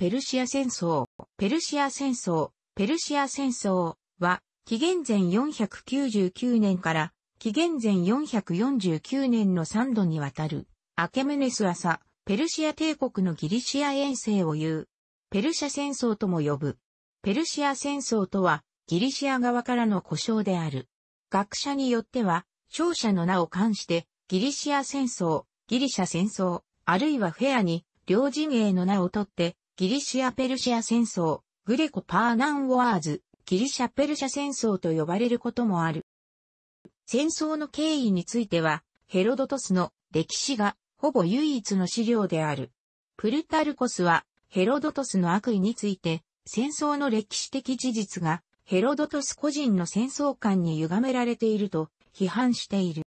ペルシア戦争、ペルシア戦争、ペルシア戦争は、紀元前499年から紀元前449年の3度にわたる、アケメネス朝、ペルシア帝国のギリシア遠征を言う、ペルシャ戦争とも呼ぶ。ペルシア戦争とは、ギリシア側からの故障である。学者によっては、勝者の名を冠して、ギリシア戦争、ギリシャ戦争、あるいはフェアに、両陣営の名を取って、ギリシア・ペルシア戦争、グレコ・パーナン・ウォアーズ、ギリシャ・ペルシャ戦争と呼ばれることもある。戦争の経緯については、ヘロドトスの歴史がほぼ唯一の資料である。プルタルコスは、ヘロドトスの悪意について、戦争の歴史的事実が、ヘロドトス個人の戦争観に歪められていると批判している。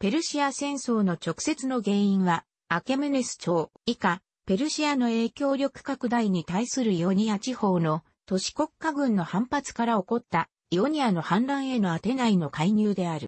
ペルシア戦争の直接の原因は、アケムネス朝以下、ペルシアの影響力拡大に対するイオニア地方の都市国家軍の反発から起こったイオニアの反乱へのアテナイの介入である。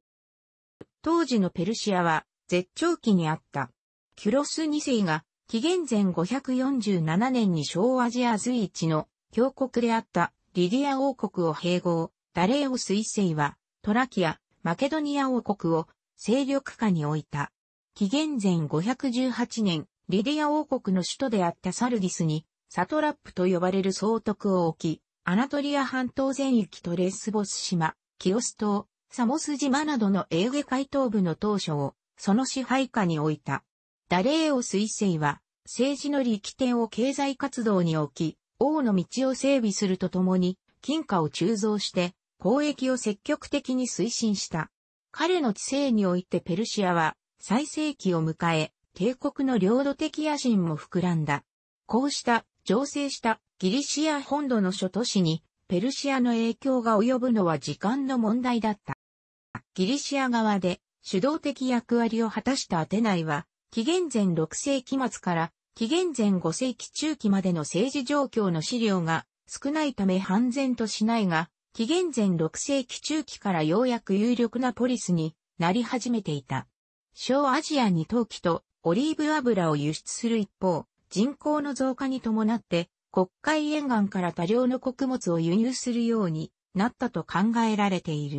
当時のペルシアは絶頂期にあった。キュロス2世が紀元前547年に小アジア随一の峡国であったリディア王国を併合、ダレオス1世はトラキア、マケドニア王国を勢力下に置いた。紀元前518年、リディア王国の首都であったサルディスに、サトラップと呼ばれる総督を置き、アナトリア半島全域とレースボス島、キオス島、サモス島などのエーゲ海東部の当初を、その支配下に置いた。ダレーオス一世は、政治の力点を経済活動に置き、王の道を整備するとともに、金貨を鋳造して、交易を積極的に推進した。彼の治世においてペルシアは、最盛期を迎え、帝国の領土的野心も膨らんだ。こうした、醸成したギリシア本土の諸都市に、ペルシアの影響が及ぶのは時間の問題だった。ギリシア側で主導的役割を果たしたアテナイは、紀元前6世紀末から紀元前5世紀中期までの政治状況の資料が少ないため半然としないが、紀元前6世紀中期からようやく有力なポリスになり始めていた。小アジアに陶器とオリーブ油を輸出する一方、人口の増加に伴って国会沿岸から多量の穀物を輸入するようになったと考えられている。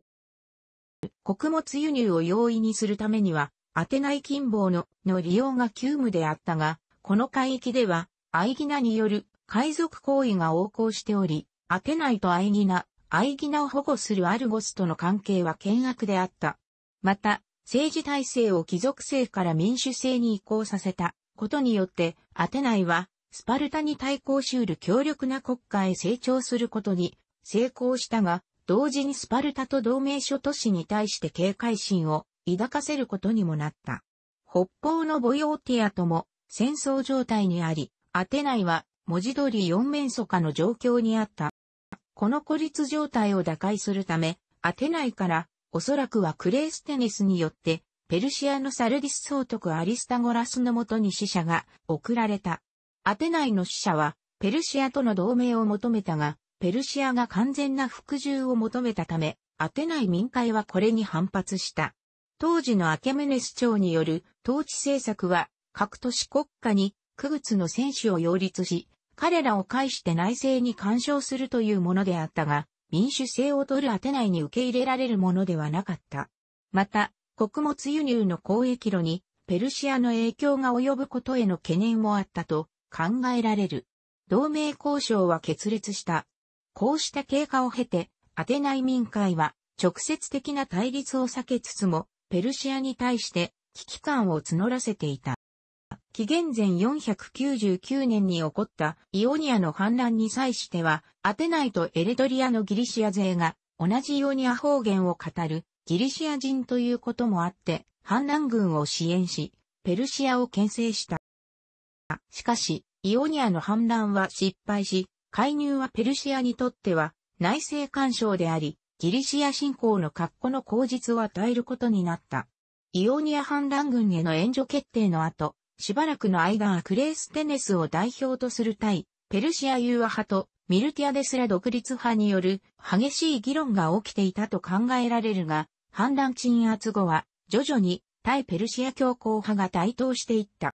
穀物輸入を容易にするためには、当てない金棒のの利用が急務であったが、この海域では、アイギナによる海賊行為が横行しており、アテナイとアイギナ、アイギナを保護するアルゴスとの関係は険悪であった。また、政治体制を貴族制から民主制に移行させたことによって、アテナイは、スパルタに対抗しうる強力な国家へ成長することに成功したが、同時にスパルタと同盟諸都市に対して警戒心を抱かせることにもなった。北方のボヨーティアとも戦争状態にあり、アテナイは文字通り四面楚歌の状況にあった。この孤立状態を打開するため、アテナイからおそらくはクレーステネスによって、ペルシアのサルディス総督アリスタゴラスのもとに死者が送られた。アテナイの死者は、ペルシアとの同盟を求めたが、ペルシアが完全な服従を求めたため、アテナイ民会はこれに反発した。当時のアケメネス朝による統治政策は、各都市国家に、区物の選手を擁立し、彼らを介して内政に干渉するというものであったが、民主制を取る宛イに受け入れられるものではなかった。また、穀物輸入の交易路にペルシアの影響が及ぶことへの懸念もあったと考えられる。同盟交渉は決裂した。こうした経過を経て、アテナイ民会は直接的な対立を避けつつも、ペルシアに対して危機感を募らせていた。紀元前499年に起こったイオニアの反乱に際しては、アテナイとエレドリアのギリシア勢が同じイオニア方言を語るギリシア人ということもあって、反乱軍を支援し、ペルシアを牽制した。しかし、イオニアの反乱は失敗し、介入はペルシアにとっては内政干渉であり、ギリシア侵攻の格好の口実を与えることになった。イオニア反乱軍への援助決定の後、しばらくの間はクレーステネスを代表とする対、ペルシア融和派とミルティアデスラ独立派による激しい議論が起きていたと考えられるが、反乱鎮圧後は徐々に対ペルシア強硬派が台頭していった。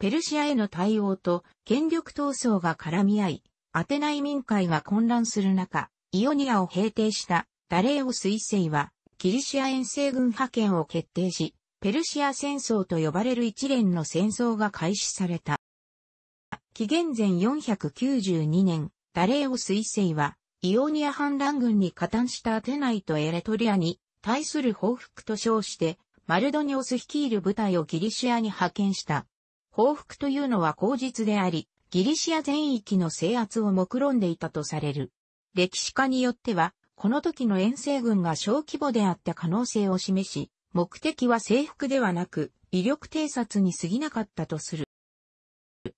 ペルシアへの対応と権力闘争が絡み合い、アテナイ民会が混乱する中、イオニアを平定したダレオス彗星は、キリシア遠征軍派遣を決定し、ペルシア戦争と呼ばれる一連の戦争が開始された。紀元前492年、ダレオス一世は、イオニア反乱軍に加担したアテナイとエレトリアに対する報復と称して、マルドニオス率いる部隊をギリシアに派遣した。報復というのは口実であり、ギリシア全域の制圧を目論んでいたとされる。歴史家によっては、この時の遠征軍が小規模であった可能性を示し、目的は征服ではなく、威力偵察に過ぎなかったとする。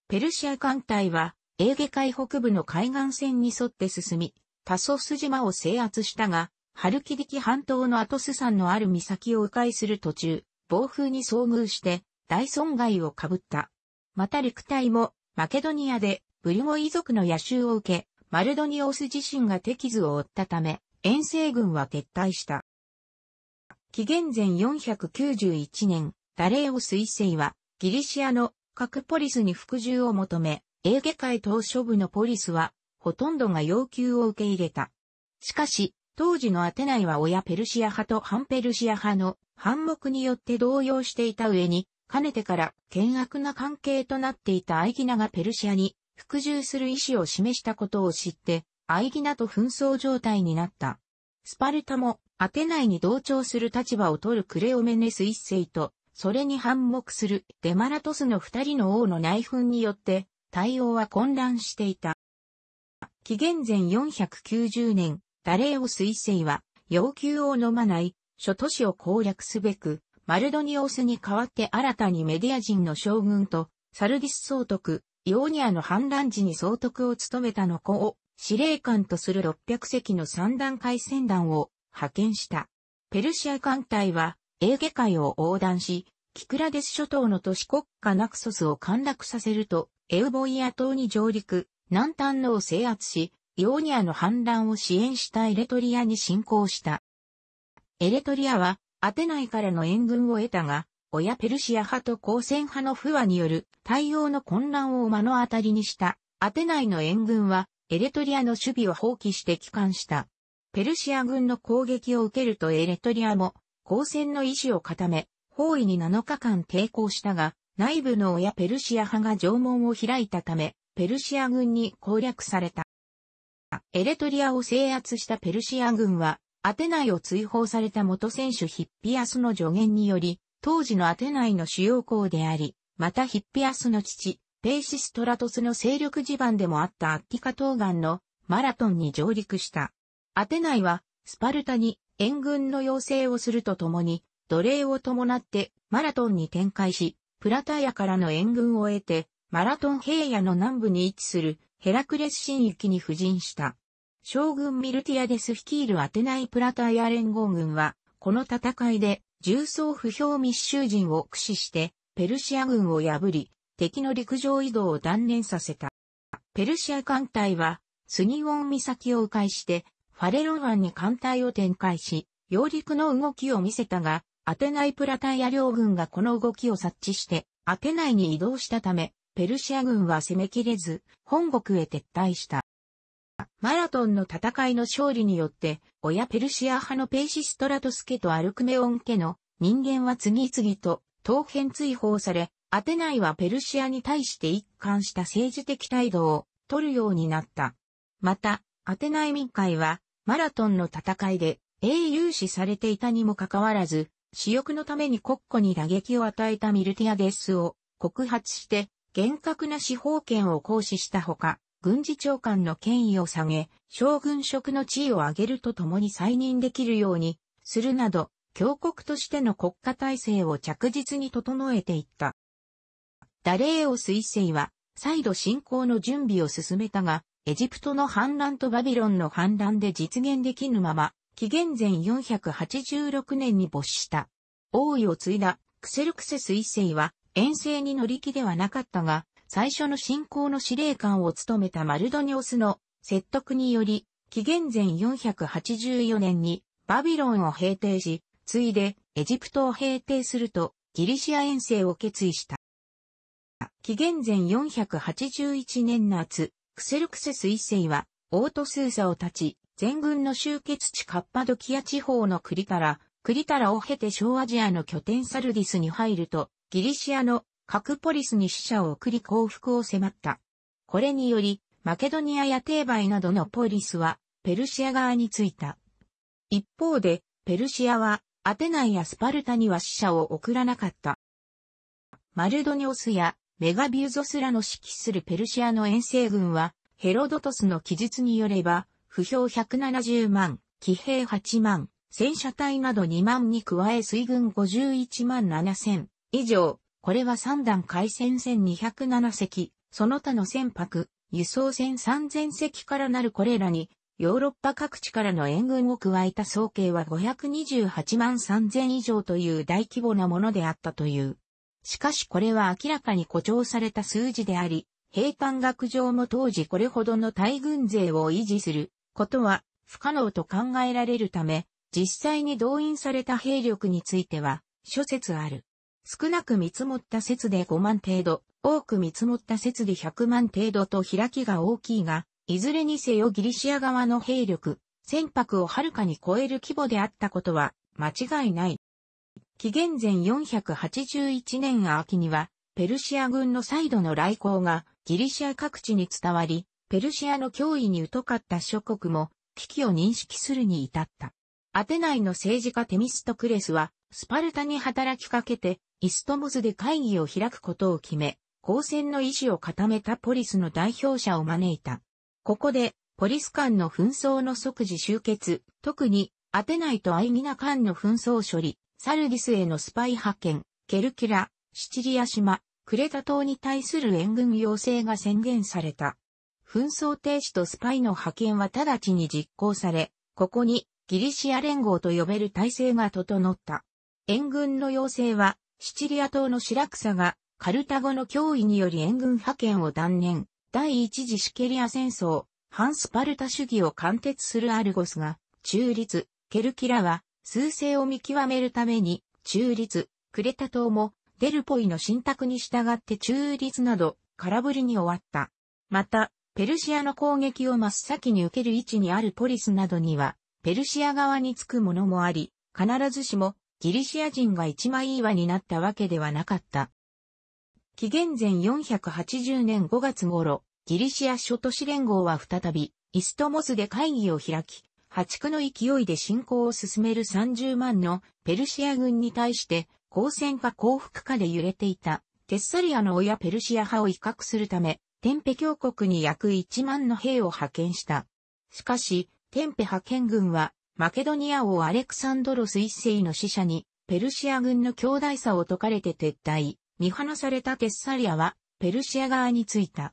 ペルシア艦隊は、エーゲ海北部の海岸線に沿って進み、タソス島を制圧したが、ハルキリキ半島のアトス山のある岬を迂回する途中、暴風に遭遇して大損害を被った。また陸隊もマケドニアでブリゴ遺族の野襲を受け、マルドニオス自身が手傷を負ったため、遠征軍は撤退した。紀元前491年、ダレオス一世は、ギリシアの各ポリスに服従を求め、エーゲ海島諸部のポリスは、ほとんどが要求を受け入れた。しかし、当時のアテナイは親ペルシア派と反ペルシア派の反目によって動揺していた上に、かねてから険悪な関係となっていたアイギナがペルシアに服従する意思を示したことを知って、アイギナと紛争状態になった。スパルタもアテナイに同調する立場を取るクレオメネス一世と、それに反目するデマラトスの二人の王の内紛によって、対応は混乱していた。紀元前490年、ダレオス一世は、要求を飲まない諸都市を攻略すべく、マルドニオスに代わって新たにメディア人の将軍と、サルディス総督、イオニアの反乱時に総督を務めたの子を司令官とする600隻の三段階戦団を派遣した。ペルシア艦隊は、エーゲ海を横断し、キクラデス諸島の都市国家ナクソスを陥落させると、エウボイア島に上陸、南端のを制圧し、イオニアの反乱を支援したエレトリアに侵攻した。エレトリアは、アテナイからの援軍を得たが、親ペルシア派と交戦派の不和による対応の混乱を目の当たりにした、アテナイの援軍はエレトリアの守備を放棄して帰還した。ペルシア軍の攻撃を受けるとエレトリアも、交戦の意志を固め、包囲に7日間抵抗したが、内部の親ペルシア派が城門を開いたため、ペルシア軍に攻略された。エレトリアを制圧したペルシア軍は、アテナイを追放された元選手ヒッピアスの助言により、当時のアテナイの主要校であり、またヒッピアスの父、ペーシストラトスの勢力地盤でもあったアッティカ東岸のマラトンに上陸した。アテナイはスパルタに援軍の要請をするとともに、奴隷を伴ってマラトンに展開し、プラタヤからの援軍を得て、マラトン平野の南部に位置するヘラクレス神域に布陣した。将軍ミルティアデス率いるアテナイプラタヤ連合軍は、この戦いで重装不評密集陣を駆使して、ペルシア軍を破り、敵の陸上移動を断念させた。ペルシア艦隊は、スギウォン岬を迂回して、ファレロ湾に艦隊を展開し、揚陸の動きを見せたが、アテナイプラタイア両軍がこの動きを察知して、アテナイに移動したため、ペルシア軍は攻めきれず、本国へ撤退した。マラトンの戦いの勝利によって、親ペルシア派のペイシストラトス家とアルクメオン家の人間は次々と、当変追放され、アテナイはペルシアに対して一貫した政治的態度を取るようになった。また、アテナイ民会はマラトンの戦いで英雄視されていたにもかかわらず、私欲のために国庫に打撃を与えたミルティアデスを告発して厳格な司法権を行使したほか、軍事長官の権威を下げ、将軍職の地位を上げるとともに再任できるようにするなど、強国としての国家体制を着実に整えていった。ダレーオス一世は、再度侵攻の準備を進めたが、エジプトの反乱とバビロンの反乱で実現できぬまま、紀元前486年に没した。王位を継いだクセルクセス一世は遠征に乗り気ではなかったが、最初の侵攻の司令官を務めたマルドニオスの説得により、紀元前484年にバビロンを平定し、ついでエジプトを平定するとギリシア遠征を決意した。紀元前481年夏、クセルクセス一世は、オートスーサを立ち、全軍の集結地カッパドキア地方のクリタラ、クリタラを経て小アジアの拠点サルディスに入ると、ギリシアの核ポリスに死者を送り降伏を迫った。これにより、マケドニアやテーバイなどのポリスは、ペルシア側についた。一方で、ペルシアは、アテナイやスパルタには死者を送らなかった。マルドニオスやメガビューゾスラの指揮するペルシアの遠征軍は、ヘロドトスの記述によれば、不評170万、騎兵8万、戦車隊など2万に加え水軍51万7千以上、これは3段海戦1207隻、その他の船舶、輸送船3000隻からなるこれらに、ヨーロッパ各地からの援軍を加えた総計は528万3000以上という大規模なものであったという。しかしこれは明らかに誇張された数字であり、兵官学上も当時これほどの大軍勢を維持することは不可能と考えられるため、実際に動員された兵力については諸説ある。少なく見積もった説で5万程度、多く見積もった説で100万程度と開きが大きいが、いずれにせよギリシア側の兵力、船舶をはるかに超える規模であったことは間違いない。紀元前481年秋には、ペルシア軍の再度の来航がギリシア各地に伝わり、ペルシアの脅威に疎かった諸国も危機を認識するに至った。アテナイの政治家テミストクレスは、スパルタに働きかけて、イストモズで会議を開くことを決め、交戦の意志を固めたポリスの代表者を招いた。ここで、ポリス間の紛争の即時終結、特に、アテナイとアイミナ間の紛争処理、サルディスへのスパイ派遣、ケルキラ、シチリア島、クレタ島に対する援軍要請が宣言された。紛争停止とスパイの派遣は直ちに実行され、ここにギリシア連合と呼べる体制が整った。援軍の要請は、シチリア島のシラクサが、カルタゴの脅威により援軍派遣を断念、第一次シケリア戦争、反スパルタ主義を貫徹するアルゴスが、中立、ケルキラは、数勢を見極めるために、中立、クレタ島も、デルポイの信託に従って中立など、空振りに終わった。また、ペルシアの攻撃を真っ先に受ける位置にあるポリスなどには、ペルシア側につくものもあり、必ずしもギリシア人が一枚岩になったわけではなかった。紀元前480年5月頃、ギリシア諸都市連合は再び、イストモスで会議を開き、破竹の勢いで進行を進める30万のペルシア軍に対して、抗戦か降伏かで揺れていた、テッサリアの親ペルシア派を威嚇するため、テンペ教国に約1万の兵を派遣した。しかし、テンペ派遣軍は、マケドニア王アレクサンドロス一世の死者に、ペルシア軍の強大さを解かれて撤退、見放されたテッサリアは、ペルシア側に着いた。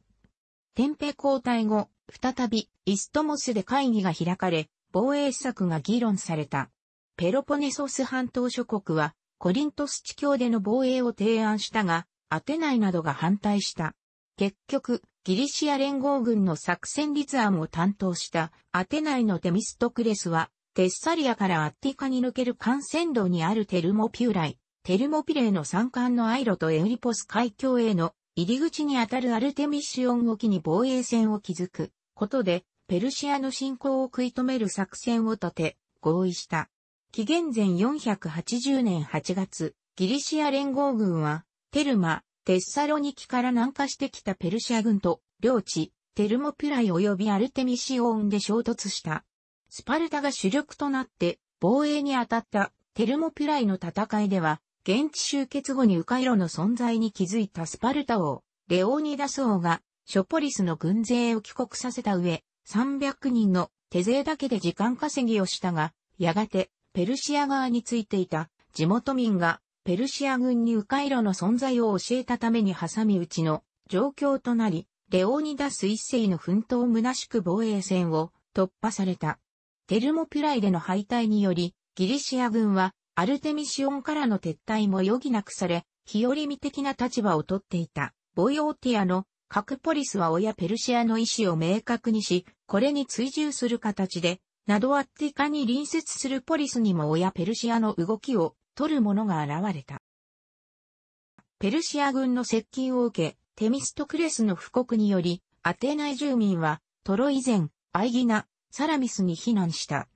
テンペ交代後、再び、イストモスで会議が開かれ、防衛施策が議論された。ペロポネソス半島諸国は、コリントス地境での防衛を提案したが、アテナイなどが反対した。結局、ギリシア連合軍の作戦立案を担当したアテナイのテミストクレスは、テッサリアからアッティカに抜ける幹線路にあるテルモピューライ、テルモピレーの山間のアイロとエウリポス海峡への入り口にあたるアルテミシオン沖に防衛線を築くことでペルシアの侵攻を食い止める作戦を立て、合意した。紀元前480年8月、ギリシア連合軍は、テルマ、テッサロニキから南下してきたペルシア軍と、領地、テルモピュライ及びアルテミシオンで衝突した。スパルタが主力となって防衛に当たったテルモピュライの戦いでは、現地集結後にウカイロの存在に気づいたスパルタ王、レオーニダス王が、ショポリスの軍勢を帰国させた上、300人の手勢だけで時間稼ぎをしたが、やがてペルシア側についていた地元民がペルシア軍に迂回路の存在を教えたために挟み撃ちの状況となり、レオニダス一世の奮闘虚しく防衛戦を突破された。テルモピュライでの敗退により、ギリシア軍はアルテミシオンからの撤退も余儀なくされ、日和見的な立場をとっていた、ボイオーティアの各ポリスは親ペルシアの意思を明確にし、これに追従する形で、ナドアッティカに隣接するポリスにも親ペルシアの動きを取る者が現れた。ペルシア軍の接近を受け、テミストクレスの布告により、アテナイ住民は、トロイゼン、アイギナ、サラミスに避難した。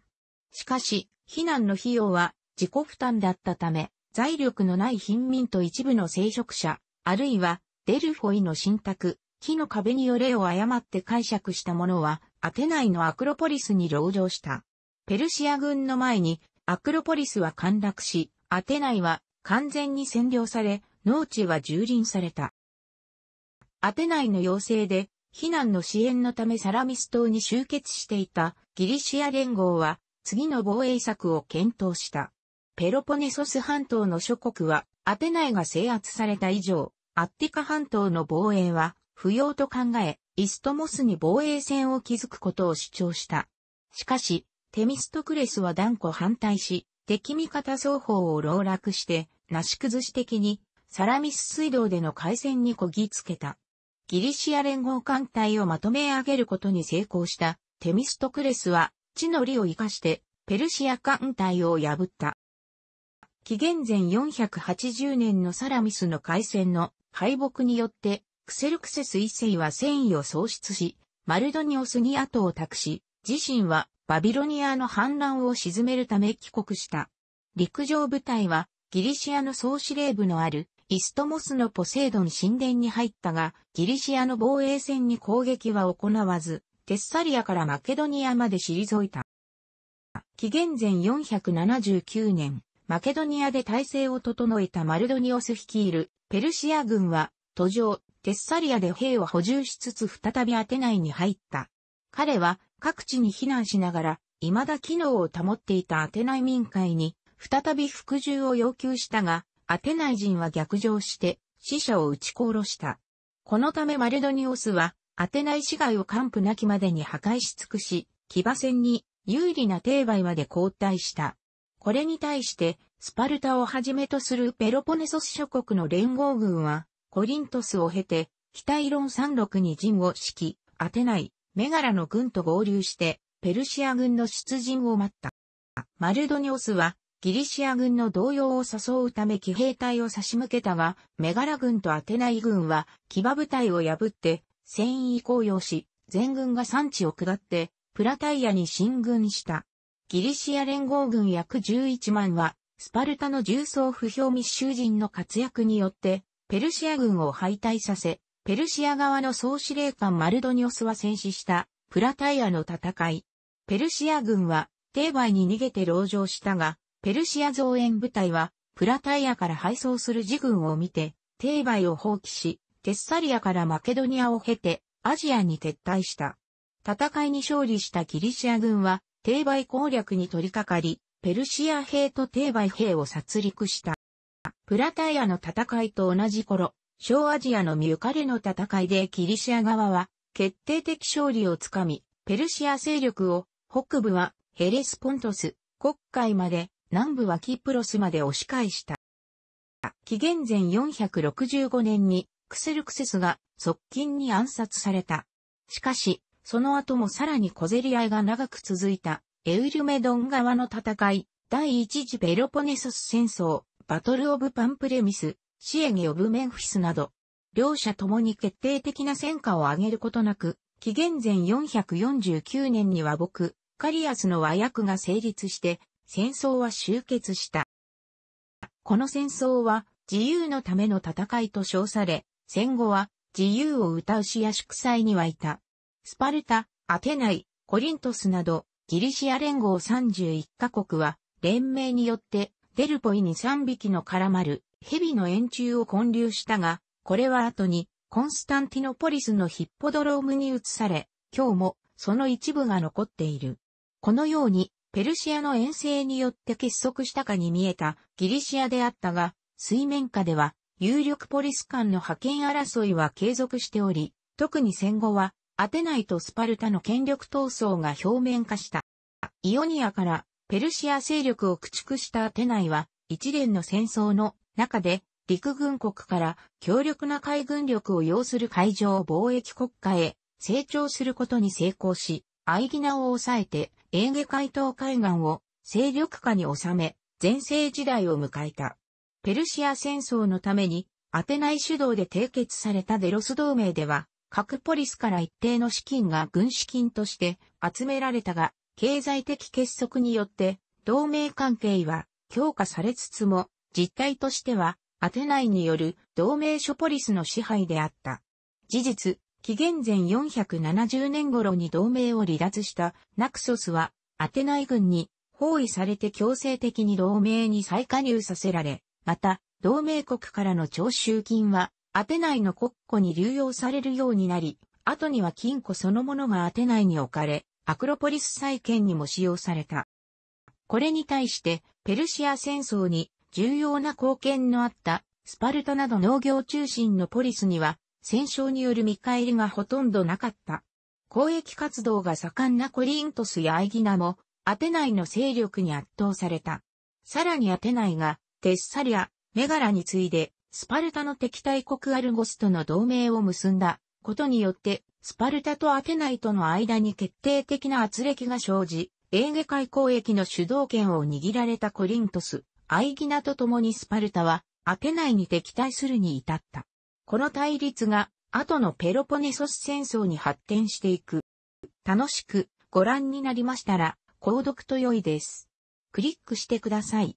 しかし、避難の費用は自己負担だったため、財力のない貧民と一部の聖職者、あるいはデルフォイの信託、木の壁によれを誤って解釈した者は、アテナイのアクロポリスに籠城した。ペルシア軍の前に、アクロポリスは陥落し、アテナイは完全に占領され、農地は蹂躙された。アテナイの要請で、避難の支援のためサラミス島に集結していたギリシア連合は、次の防衛策を検討した。ペロポネソス半島の諸国は、アテナイが制圧された以上、アッティカ半島の防衛は不要と考え、イストモスに防衛線を築くことを主張した。しかし、テミストクレスは断固反対し、敵味方双方を籠絡して、なし崩し的に、サラミス水道での海戦にこぎつけた。ギリシア連合艦隊をまとめ上げることに成功したテミストクレスは、地の利を生かして、ペルシア艦隊を破った。紀元前480年のサラミスの海戦の敗北によって、クセルクセス一世は戦意を喪失し、マルドニオスに後を託し、自身はバビロニアの反乱を鎮めるため帰国した。陸上部隊はギリシアの総司令部のあるイストモスのポセイドン神殿に入ったが、ギリシアの防衛戦に攻撃は行わず、テッサリアからマケドニアまで退いた。紀元前479年、マケドニアで体制を整えたマルドニオス率いるペルシア軍は途上、テッサリアで兵を補充しつつ再びアテナイに入った。彼は各地に避難しながら、未だ機能を保っていたアテナイ民会に、再び服従を要求したが、アテナイ人は逆上して、死者を撃ち殺した。このためマルドニオスは、アテナイ市街を完膚なきまでに破壊し尽くし、騎馬戦に有利な定売まで交代した。これに対して、スパルタをはじめとするペロポネソス諸国の連合軍は、コリントスを経て、北イロン山麓に陣を敷き、アテナイ、メガラの軍と合流して、ペルシア軍の出陣を待った。マルドニオスは、ギリシア軍の動揺を誘うため騎兵隊を差し向けたが、メガラ軍とアテナイ軍は、騎馬部隊を破って、戦意高揚し、全軍が山地を下って、プラタイアに進軍した。ギリシア連合軍約11万は、スパルタの重装不評密集人の活躍によって、ペルシア軍を敗退させ、ペルシア側の総司令官マルドニオスは戦死したプラタイアの戦い。ペルシア軍は帝ーに逃げて籠城したが、ペルシア増援部隊はプラタイアから敗走する自軍を見て、帝ーを放棄し、テッサリアからマケドニアを経てアジアに撤退した。戦いに勝利したギリシア軍は帝売攻略に取り掛かり、ペルシア兵と帝売兵を殺戮した。プラタイアの戦いと同じ頃、小アジアのミュカレの戦いでキリシア側は決定的勝利をつかみ、ペルシア勢力を北部はヘレスポントス、国海まで、南部はキプロスまで押し返した。紀元前465年にクセルクセスが側近に暗殺された。しかし、その後もさらに小競り合いが長く続いた、エウルメドン側の戦い、第一次ペロポネソス戦争、バトルオブパンプレミス、シエゲオブメンフィスなど、両者ともに決定的な戦果を上げることなく、紀元前449年には僕、カリアスの和訳が成立して、戦争は終結した。この戦争は、自由のための戦いと称され、戦後は、自由を歌う詩や祝祭にはいた。スパルタ、アテナイ、コリントスなど、ギリシア連合31カ国は、連盟によって、デルポイに3匹の絡まる、蛇の円柱を建立したが、これは後に、コンスタンティノポリスのヒッポドロームに移され、今日も、その一部が残っている。このように、ペルシアの遠征によって結束したかに見えたギリシアであったが、水面下では有力ポリス間の覇権争いは継続しており、特に戦後はアテナイとスパルタの権力闘争が表面化した。イオニアからペルシア勢力を駆逐したアテナイは、一連の戦争の中で、陸軍国から強力な海軍力を要する海上貿易国家へ成長することに成功し、アイギナを抑えて、エーゲ海東海岸を勢力下に収め、前世時代を迎えた。ペルシア戦争のために、アテナイ主導で締結されたデロス同盟では、各ポリスから一定の資金が軍資金として集められたが、経済的結束によって同盟関係は強化されつつも、実態としてはアテナイによる同盟諸ポリスの支配であった。事実、紀元前470年頃に同盟を離脱したナクソスはアテナイ軍に包囲されて強制的に同盟に再加入させられ、また同盟国からの徴収金はアテナイの国庫に流用されるようになり、後には金庫そのものがアテナイに置かれ、アクロポリス再建にも使用された。これに対して、ペルシア戦争に重要な貢献のあったスパルタなど農業中心のポリスには、戦勝による見返りがほとんどなかった。交易活動が盛んなコリントスやアイギナも、アテナイの勢力に圧倒された。さらにアテナイが、テッサリア、メガラに次いで、スパルタの敵対国アルゴスとの同盟を結んだことによって、スパルタとアテナイとの間に決定的な圧力が生じ、エーゲ海交易の主導権を握られたコリントス、アイギナと共にスパルタは、アテナイに敵対するに至った。この対立が、後のペロポネソス戦争に発展していく。楽しくご覧になりましたら、購読と良いです。クリックしてください。